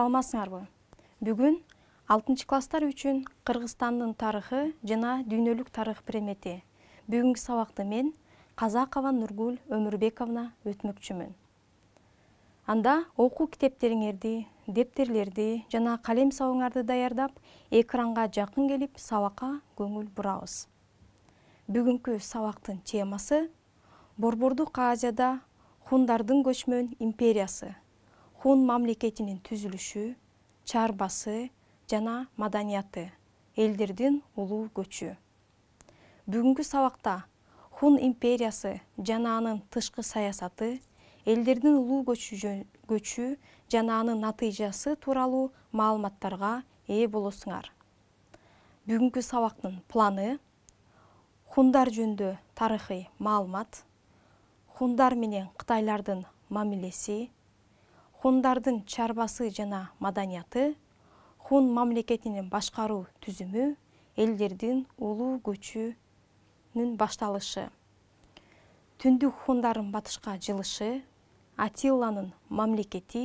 саламатсыңарбы бүгүн алтынчы класстар үчүн кыргызстандын тарыхы жана дүйнөлүк тарых премети бүгүнкү сабакты мен казакова нургүл өмүрбековна өтмөкчүмүн анда окуу китептериңерди дептерлерди жана калем сабыңарды даярдап экранга жакын келип сабакка көңүл бурабыз бүгүнкү сабактын темасы борбордук азияда хундардын көчмөн империясы хун мамлекетинин түзүлүшү чарбасы жана маданияты элдердин улуу көчү бүгүнкү сабакта хун империясы жана анын тышкы саясаты элдердин улуу көчү жана анын натыйжасы тууралуу маалыматтарга ээ болосуңар бүгүнкү сабактын планы хундар жөнүндө тарыхый маалымат хундар менен кытайлардын мамилеси хундардын чарбасы жана маданияты хун мамлекетинин башкаруу түзүмү элдердин улуу көчүнүн башталышы түндүк хундардын батышка жылышы атилланын мамлекети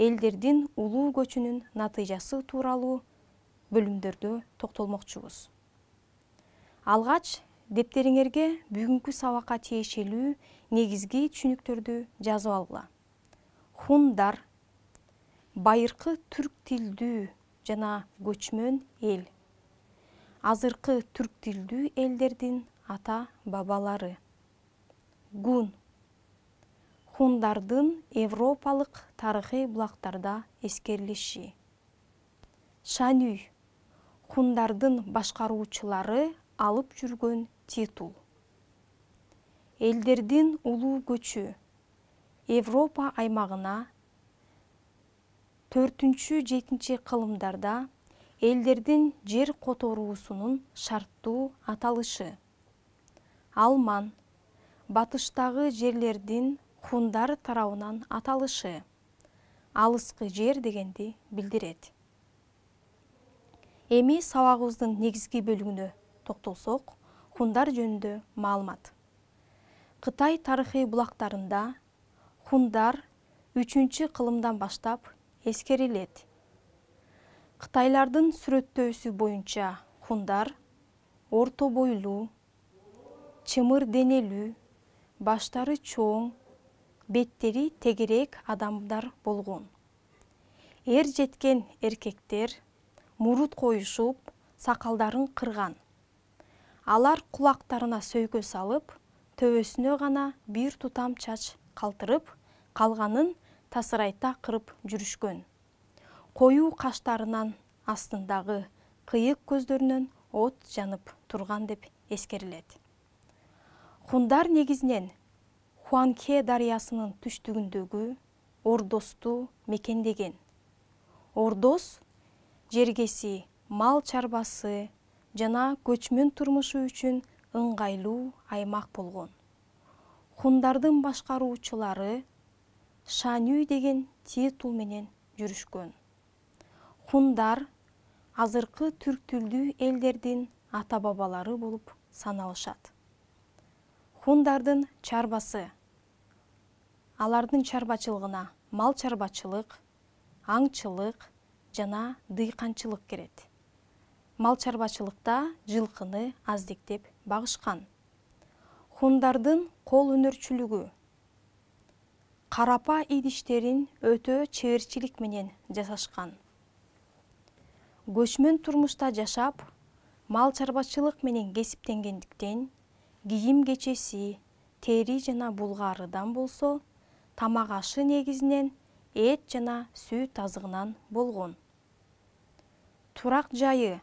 элдердин улуу көчүнүн натыйжасы тууралуу бөлүмдөрдө токтолмокчубуз алгач дептериңерге бүгүнкү сабакка тиешелүү негизги түшүнүктөрдү жазып алгыла хундар байыркы түрк тилдүү жана көчмөн эл азыркы түрк тилдүү элдердин ата бабалары гун хундардын европалык тарыхый булактарда эскерилиши шанюй хундардын башкаруучулары алып жүргөн титул элдердин улуу көчү европа аймагына төртүнчү жетинчи кылымдарда элдердин жер которуусунун шарттуу аталышы алман батыштагы жерлердин хундар тарабынан аталышы алыскы жер дегенди билдирет эми сабагыбыздын негизги бөлүгүнө токтолсок хундар жөнүндө маалымат кытай тарыхый булактарында кундар үчүнчү кылымдан баштап эскерилет кытайлардын сүрөттөөсү боюнча кундар орто бойлуу чымыр денелүү баштары чоң беттери тегерээк адамдар болгон эр жеткен эркектер мурут коюшуп сакалдарын кырган алар кулактарына сөйгө салып төбөсүнө гана бир тутам чач калтырып калганын тасырайта кырып жүрүшкөн коюу каштарынан астындагы кыйык көздөрүнөн от жанып турган деп эскерилет хундар негизинен хуанхе дарыясынын түштүгүндөгү ордосту мекендеген ордос жергеси мал чарбасы жана көчмөн турмушу үчүн ыңгайлуу аймак болгон хундардын башкаруучулары шанүй деген титул менен жүрүшкөн хундар азыркы түрк тилдүү элдердин ата бабалары болуп саналышат хундардын чарбасы алардын чарбачылыгына мал чарбачылык аңчылык жана дыйканчылык кирет мал чарбачылыкта жылкыны аздиктеп багышкан хундардын кол өнөрчүлүгү карапа идиштерин өтө чеберчилик менен жасашкан көчмөн турмушта жашап мал чарбачылык менен кесиптенгендиктен кийим кечеси тери жана булгаарыдан болсо тамак ашы негизинен эт жана сүт азыгынан болгон турак жайы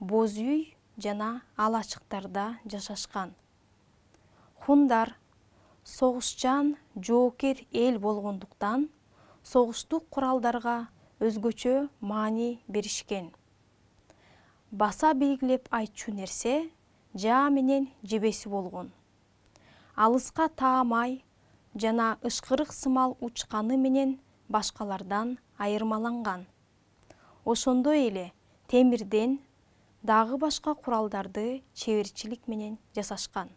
боз үй жана алачыктарда жашашкан хундар согушчан жоокер эл болгондуктан согуштук куралдарга өзгөчө маани беришкен баса белгилеп айтчу нерсе жаа менен жебеси болгон алыска таамай жана ышкырык сымал учканы менен башкалардан айырмаланган ошондой эле темирден дагы башка куралдарды чеберчилик менен жасашкан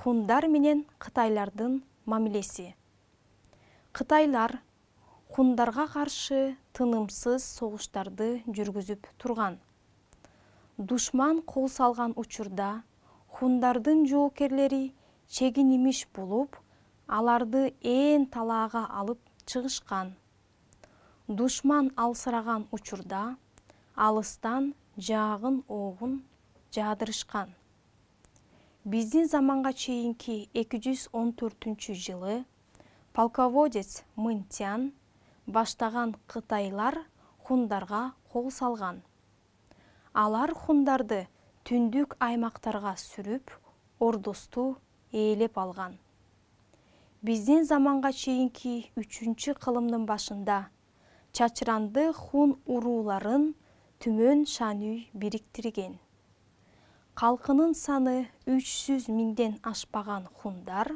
хундар менен кытайлардын мамилеси кытайлар хундарга каршы тынымсыз согуштарды жүргүзүп турган душман кол салган учурда хундардын жоокерлери чегинимиш болуп аларды ээн талаага алып чыгышкан душман алсыраган учурда алыстан жаагын оогун жаадырышкан биздин заманга чейинки эки жүз он төртүнчү жылы полководец мынь тян баштаган кытайлар хундарга кол салган алар хундарды түндүк аймактарга сүрүп ордосту ээлеп алган биздин заманга чейинки үчүнчү кылымдын башында чачыранды хун урууларын түмөн шанүй бириктирген Қалқының саны 300 мінден ашпаған хундар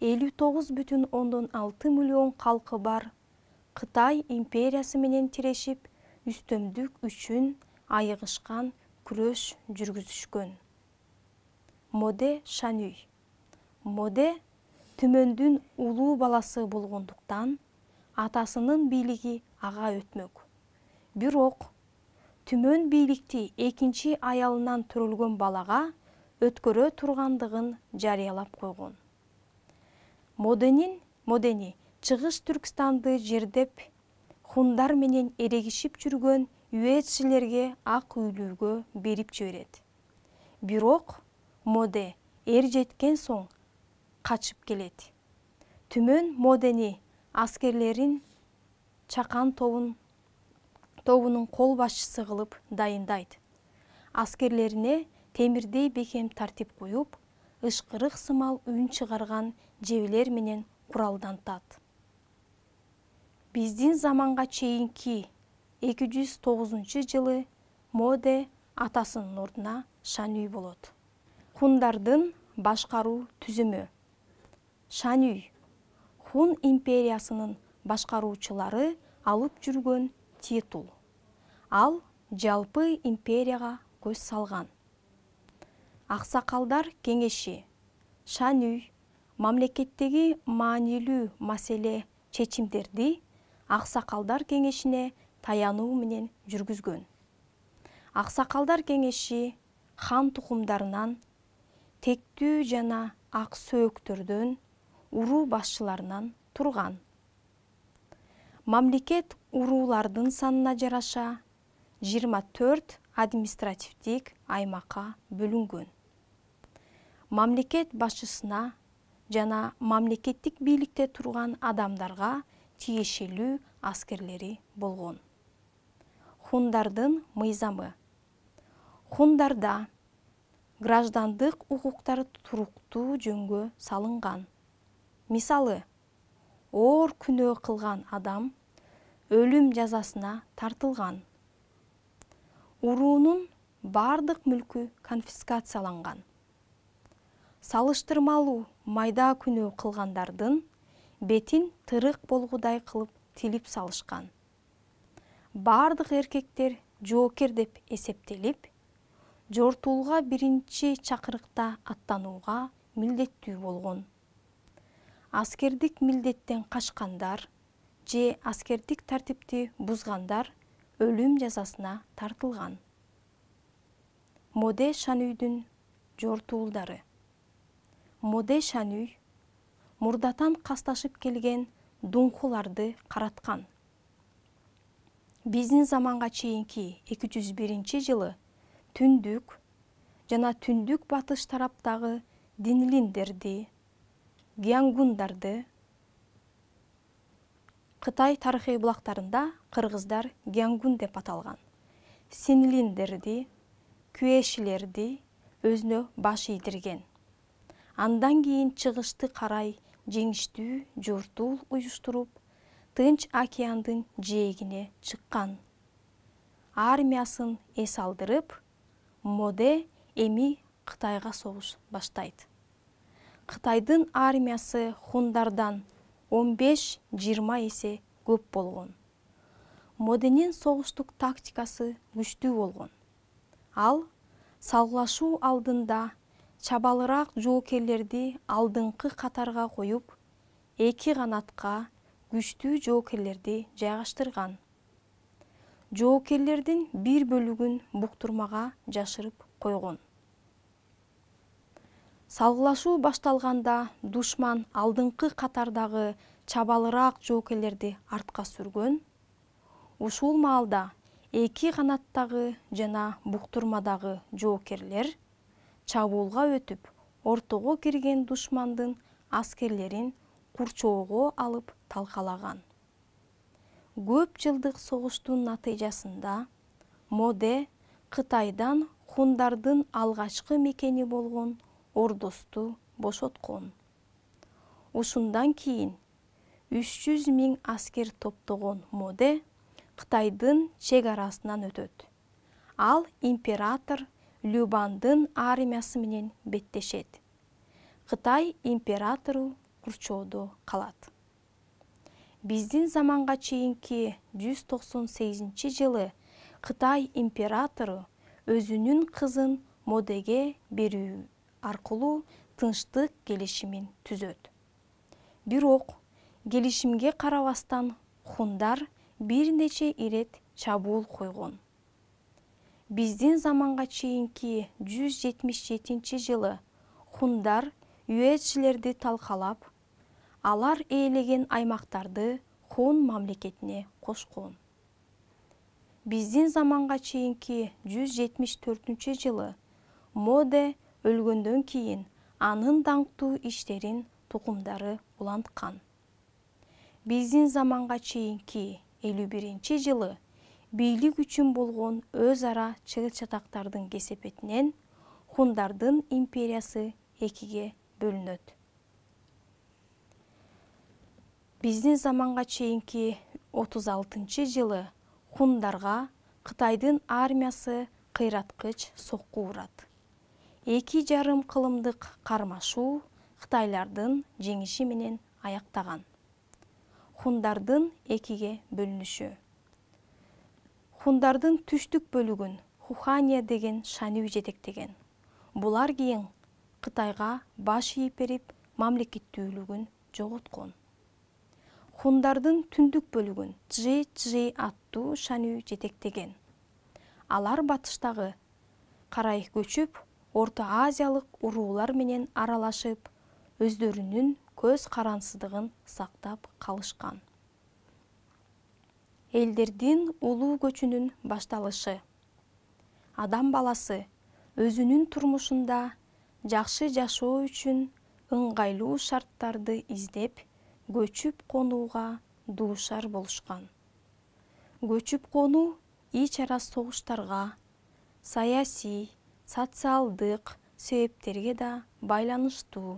59,6 миллион қалқы бар Қытай империясы менен терешіп, үстімдік үшін айығышқан күрөш жүргүзүшкөн. Моде Шанүй. Моде түмөндүн улуу баласы болгондуктан атасынын бийлиги ага өтмөк. Бирок түмөн бийликти экинчи аялынан төрөлгөн балага өткөрө тургандыгын жарыялап койгон моденин модени чыгыш түркстанды жердеп хундар менен эрегишип жүргөн юэжилерге ак үйлүүгө берип жиберет бирок моде эр жеткен соң качып келет түмөн модени аскерлерин чакан тобун тобунун кол башчысы кылып дайындайт аскерлерине темирдей бекем тартип куюп ышкырык сымал үн чыгарган жебелер менен куралдантат биздин заманга чейинки эки жүз тогузунчу жылы моде атасынын ордуна шанүй болот хундардын башкаруу түзүмү шанүй хун империясынын башкаруучулары алып жүргөн титул ал жалпы империяга көз салган аксакалдар кеңеши шанүй мамлекеттеги маанилүү маселе чечимдерди аксакалдар кеңешине таянуу менен жүргүзгөн аксакалдар кеңеши хан тукумдарынан тектүү жана ак сөөктөрдөн уруу башчыларынан турган мамлекет уруулардын санына жараша жыйырма төрт административдик аймакка бөлүнгөн мамлекет башчысына жана мамлекеттик бийликте турган адамдарга тиешелүү аскерлери болгон хундардын мыйзамы хундарда граждандык укуктар туруктуу жөнгө салынган мисалы оор күнөө кылган адам өлүм жазасына тартылган уруунун бардык мүлкү конфискацияланган салыштырмалуу майда күнөө кылгандардын бетин тырык болгудай кылып тилип салышкан бардык эркектер жоокер деп эсептелип жортуулга биринчи чакырыкта аттанууга милдеттүү болгон аскердик милдеттен качкандар же аскердик тартипти бузгандар өлүм жазасына тартылган моде шанүйдүн жортуулдары моде шанүй мурдатан касташып келген дуңкуларды караткан биздин заманга чейинки эки жүз биринчи жылы түндүк жана түндүк батыш тараптагы динлиндерди гянгундарды кытай тарыхый булактарында кыргыздар гянгун деп аталган синлиндерди кюешилерди өзүнө баш ийдирген андан кийин чыгышты карай жеңиштүү жортуу уюштуруп тынч океандын жээгине чыккан армиясын эс алдырып моде эми кытайга согуш баштайт кытайдын армиясы хундардан он беш жыйырма эсе көп болгон моденнин согуштук тактикасы күчтүү болгон ал салгылашуу алдында чабалыраак жоокерлерди алдыңкы катарга коюп эки канатка күчтүү жоокерлерди жайгаштырган жоокерлердин бир бөлүгүн буктурмага жашырып койгон салгылашуу башталганда душман алдыңкы катардагы чабалыраак жоокелерди артка сүргөн ушул маалда эки канаттагы жана буктурмадагы жоокерлер чабуулга өтүп ортого кирген душмандын аскерлерин курчоого алып талкалаган көп жылдык согуштун натыйжасында моде кытайдан хундардын алгачкы мекени болгон ордосту бошоткон ушундан кийин үч жүз миң аскер топтогон моде кытайдын чек арасынан өтөт ал император любандын армиясы менен беттешет кытай императору курчоодо калат биздин заманга чейинки жүз токсон сегизинчи жылы кытай императору өзүнүн кызын модеге берүү аркылуу тынчтык келишимин түзөт бирок келишимге карабастан хундар бир нече ирет чабуул койгон биздин заманга чейинки жүз жетимиш жетинчи жылы хундар юэджилерди талкалап алар ээлеген аймактарды хун мамлекетине кошкон биздин заманга чейинки жүз жетимиш төртүнчү жылы моде өлгөндөн кийин анын даңктуу иштерин тукумдары уланткан биздин заманга чейинки 51 жылы бийлик үчүн болгон өз ара чыгыт чатактардын кесепетинен хундардын империясы экиге бөлүнөт биздин заманга чейинки 36 жылы хундарга кытайдын армиясы кыйраткыч сокку урат эки жарым кылымдык кармашуу кытайлардын жеңиши менен аяктаган хундардын экиге бөлүнүшү хундардын түштүк бөлүгүн хухания деген шанүй жетектеген булар кийин кытайга баш ийип берип мамлекеттүүлүгүн жоготкон хундардын түндүк бөлүгүн чжи чжи аттуу шанүй жетектеген алар батыштагы карай көчүп орто азиялык уруулар менен аралашып өздөрүнүн көз карансыздыгын сактап калышкан элдердин улуу көчүнүн башталышы адам баласы өзүнүн турмушунда жакшы жашоо үчүн ыңгайлуу шарттарды издеп көчүп конууга дуушар болушкан көчүп конуу ич ара согуштарга саясий социалдык себептерге да байланыштуу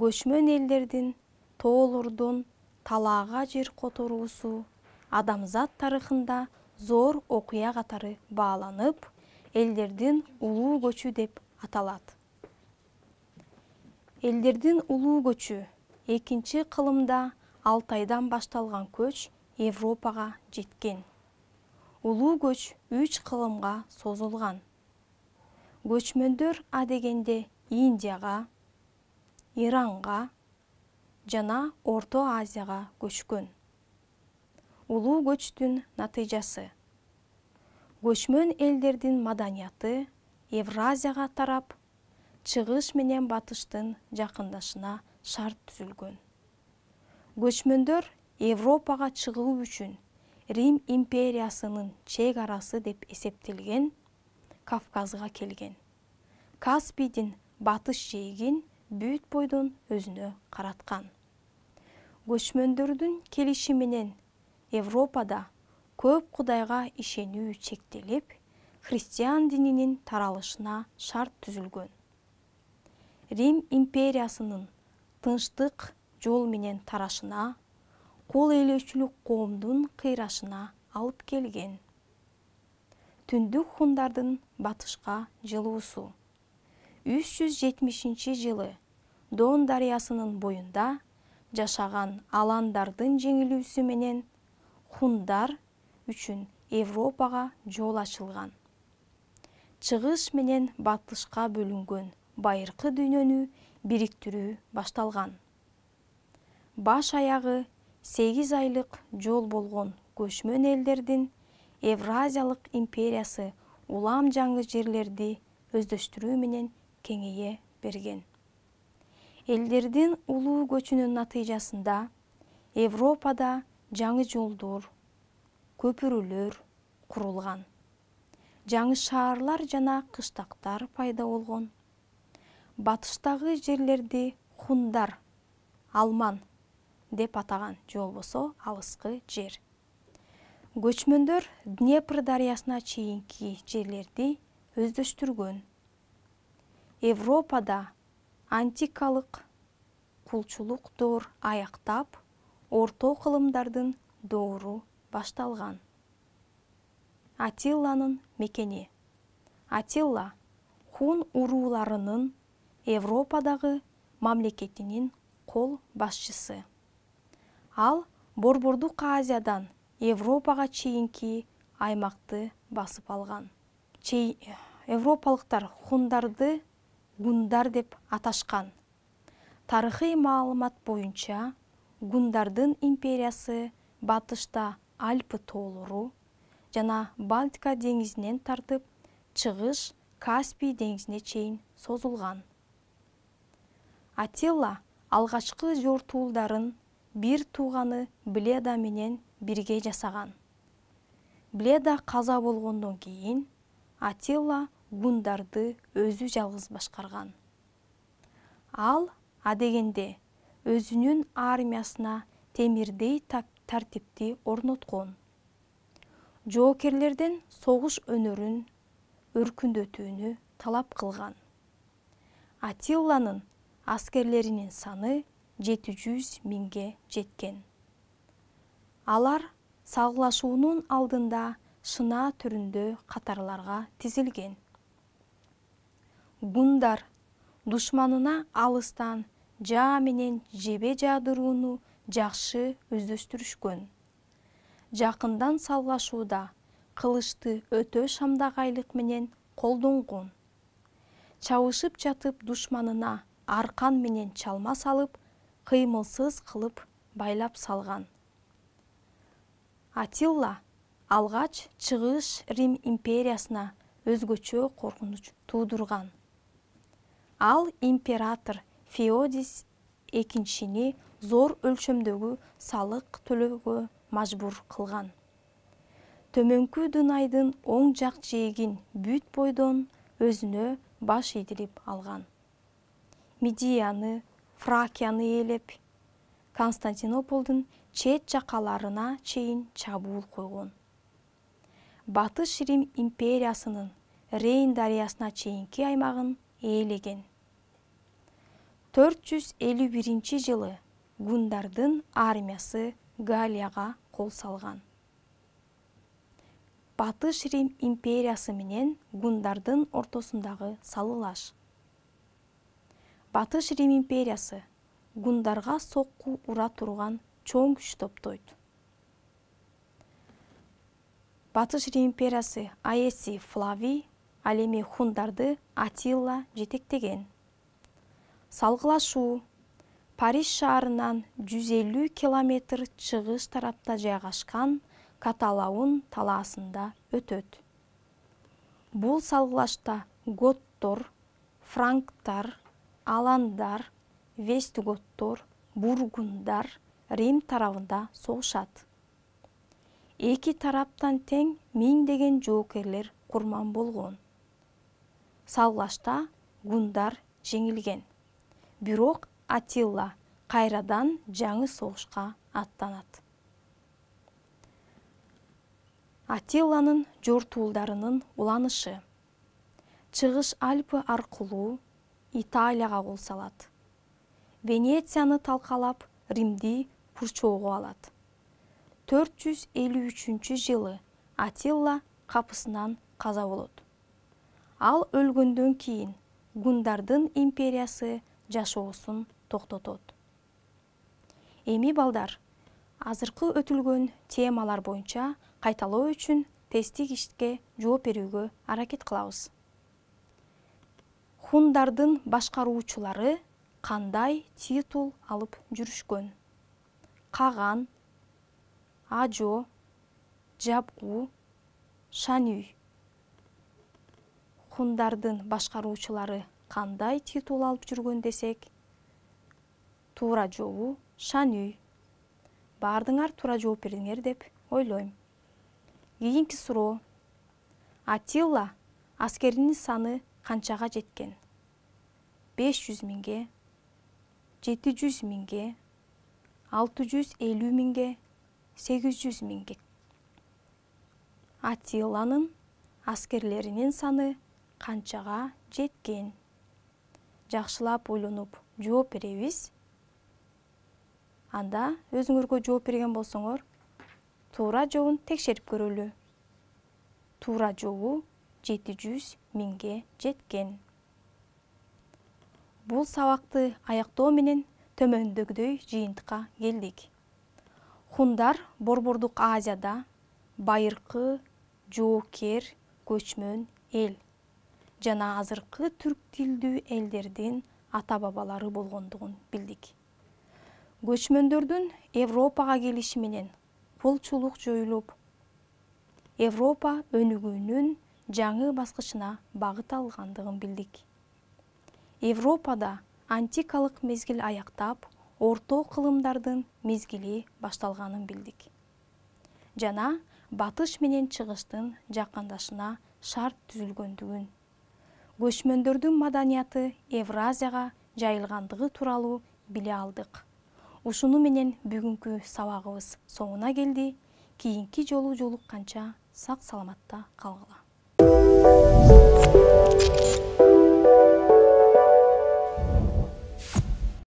көчмөн элдердин тоолордун талаага жер которуусу адамзат тарыхында зор окуя катары бааланып элдердин улуу көчү деп аталат элдердин улуу көчү экинчи кылымда алтайдан башталган көч европага жеткен улуу көч үч кылымга созулган көчмөндөр адегенде индияга иранга жана орто азияга көчкөн улуу көчтүн натыйжасы көчмөн элдердин маданияты евразияга тарап чыгыш менен батыштын жакындашына шарт түзүлгөн көчмөндөр европага чыгуу үчүн рим империясынын чек арасы деп эсептелген кавказға келген каспийден батыш жейген бүйт бойдың өзіні қаратқан көшмөндөрдүн келиши европада көп құдайға ишенүү чектелип христиан дининин таралышына шарт түзүлгөн рим империясының тұнштық жол менен тарашына қол ээлөөчүлүк коомдун қирашына алып келген түндүк хундардын батышка жылуусу үч жүз жетимишинчи жылы дон дарыясынын боюнда жашаган аландардын жеңилүүсү менен хундар үчүн европага жол ачылган чыгыш менен батышка бөлүнгөн байыркы дүйнөнү бириктирүү башталган баш аягы сегиз айлык жол болгон көчмөн элдердин евразиялык империясы улам жаңы жерлерди өздөштүрүү менен кеңейе берген элдердин улуу көчүнүн натыйжасында европада жаңы жолдор көпүрөлөр курулган жаңы шаарлар жана кыштактар пайда болгон батыштагы жерлерди хундар алман деп атаган же болбосо алыскы жер көчмөндөр днепр дарыясына чейинки жерлерди өздөштүргөн европада антикалык кулчулук доор аяктап орто кылымдардын доору башталган атилланын мекени атилла хун урууларынын европадагы мамлекетинин кол башчысы ал борбордук азиядан европага чейинки аймакты басып алган чей европалыктар хундарды гундар деп аташкан тарыхый маалымат боюнча гундардын империясы батышта альпы тоолору жана балтика деңизинен тартып чыгыш каспий деңизине чейин созулган атилла алгачкы жортуулдарын бир тууганы бледа менен бирге жасаған. бледа қаза болгондон кейін, атилла гундарды өзі жалгыз башқарған. ал адегенде өзүнүн армиясына темирдей тартипти Джокерлерден соғыш өнірін өнөрүн өркүндөтүүнү талап қылған. Атилланың аскерлерінің саны 700 мінге жеткен алар салгылашуунун алдында шынаа түрүндө катарларга тизилген гундар душманына алыстан жаа менен жебе жаадырууну жакшы өздөштүрүшкөн жакындан салгылашууда кылышты өтө шамдагайлык менен колдонгон чабышып жатып душманына аркан менен чалма салып кыймылсыз кылып байлап салган атилла алгач чыгыш рим империясына өзгөчө коркунуч туудурган ал император феодис экинчини зор өлчөмдөгү салык төлөөгө мажбур кылган төмөнкү дунайдын оң жак жээгин бүт бойдон өзүнө баш ийдирип алган медияны фракияны ээлеп константинополдун чет жакаларына чейин чабуул койгон батыш рим империясынын рейн дарыясына чейинки аймагын ээлеген төрт жүз элүү биринчи жылы гундардын армиясы галияга кол салган батыш рим империясы менен гундардын ортосундагы салылаш батыш рим империясы гундарга сокку ура турган чоң күч топтойт батыш рим империясы аэси флавий ал эми хундарды атилла жетектеген салгылашуу париж шаарынан жүз элүү километр чыгыш тарапта жайгашкан каталаун талаасында өтөт бул салгылашта готтор франктар аландар вестиготтор бургундар рим тарабында согушат эки тараптан тең миңдеген жоокерлер курман болгон салгылашта гундар жеңилген бирок атилла кайрадан жаңы согушка аттанат атилланын жортуулдарынын уланышы чыгыш альпы аркылуу италияга кол салат венецияны талкалап римди курчоого алат 453 жүз жылы атилла капысынан каза болот ал өлгөндөн кийин гундардын империясы жашоосун токтотот эми балдар азыркы өтүлгөн темалар боюнча кайталоо үчүн тесттик ишке жооп берүүгө аракет кылабыз хундардын башкаруучулары кандай титул алып жүрүшкөн каган ажо жабгу шанүй хундардын башкаруучулары кандай титул алып жүргөн десек туура жообу шанүй баардыгыңар туура жооп бердиңер деп ойлойм кийинки суроо атилла аскеринин саны канчага жеткен беш жүз миңге жети жүз миңге алты жүз элүү миңге сегиз жүз миңге атиланын аскерлеринин саны канчага жеткен жакшылап ойлонуп жооп беребиз анда өзүңөргө жооп берген болсоңор туура жообун текшерип көрөлү туура жообу жети жүз миңге жеткен бул сабакты аяктоо менен төмөндөгүдөй жыйынтыкка келдик хундар борбордук азияда байыркы жоокер көчмөн эл жана азыркы түрк тилдүү элдердин ата бабалары болгондугун билдик көчмөндөрдүн европага келиши менен кулчулук жоюлуп европа өнүгүүнүн жаңы баскычына багыт алгандыгын билдик европада антикалык мезгил аяктап орто кылымдардын мезгили башталганын билдик жана батыш менен чыгыштын жакындашына шарт түзүлгөндүгүн көчмөндөрдүн маданияты евразияга жайылгандыгы тууралуу биле алдык ушуну менен бүгүнкү сабагыбыз соңуна келди кийинки жолу жолукканча сак саламатта калгыла thank you